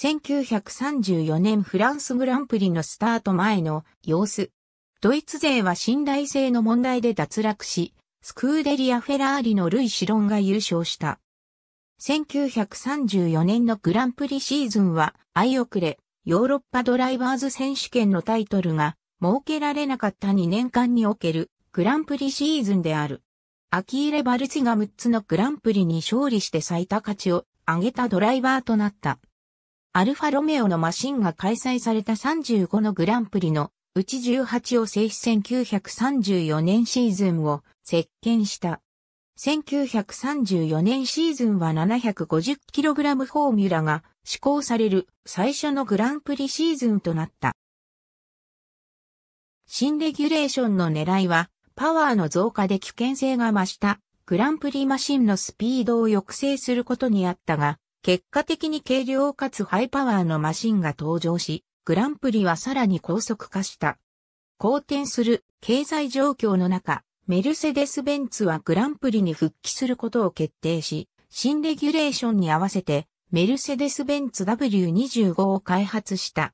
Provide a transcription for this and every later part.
1934年フランスグランプリのスタート前の様子。ドイツ勢は信頼性の問題で脱落し、スクーデリア・フェラーリのルイ・シロンが優勝した。1934年のグランプリシーズンは、相遅れ、ヨーロッパドライバーズ選手権のタイトルが、設けられなかった2年間における、グランプリシーズンである。アキーレ・バルチが6つのグランプリに勝利して最多勝ちを上げたドライバーとなった。アルファロメオのマシンが開催された35のグランプリのうち18を制し1934年シーズンを席巻した。1934年シーズンは 750kg フォーミュラが施行される最初のグランプリシーズンとなった。新レギュレーションの狙いは、パワーの増加で危険性が増したグランプリマシンのスピードを抑制することにあったが、結果的に軽量かつハイパワーのマシンが登場し、グランプリはさらに高速化した。好転する経済状況の中、メルセデス・ベンツはグランプリに復帰することを決定し、新レギュレーションに合わせて、メルセデス・ベンツ W25 を開発した。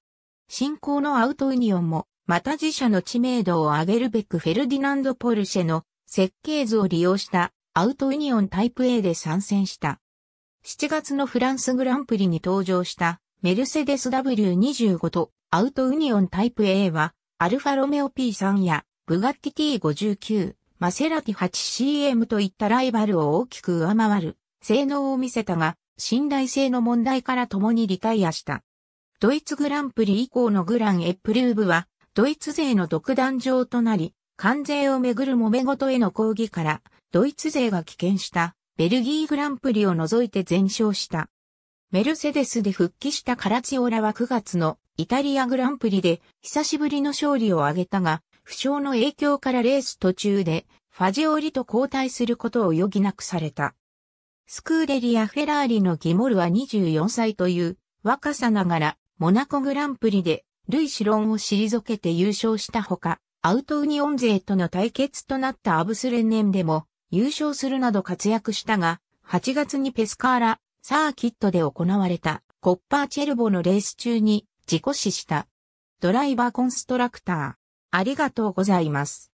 新興のアウトユニオンも、また自社の知名度を上げるべくフェルディナンド・ポルシェの設計図を利用したアウトユニオンタイプ A で参戦した。7月のフランスグランプリに登場したメルセデス W25 とアウトウニオンタイプ A はアルファロメオ P3 やブガッティ T59、マセラティ 8CM といったライバルを大きく上回る性能を見せたが信頼性の問題から共にリタイアした。ドイツグランプリ以降のグランエップルーブはドイツ勢の独壇場となり関税をめぐる揉め事への抗議からドイツ勢が棄権したベルギーグランプリを除いて全勝した。メルセデスで復帰したカラチオラは9月のイタリアグランプリで久しぶりの勝利を挙げたが、負傷の影響からレース途中でファジオリと交代することを余儀なくされた。スクーデリア・フェラーリのギモルは24歳という若さながらモナコグランプリでルイ・シロンを退けて優勝したほか、アウトウニオン勢との対決となったアブスレンネンでも優勝するなど活躍したが、8月にペスカーラ、サーキットで行われたコッパーチェルボのレース中に事故死した。ドライバーコンストラクター。ありがとうございます。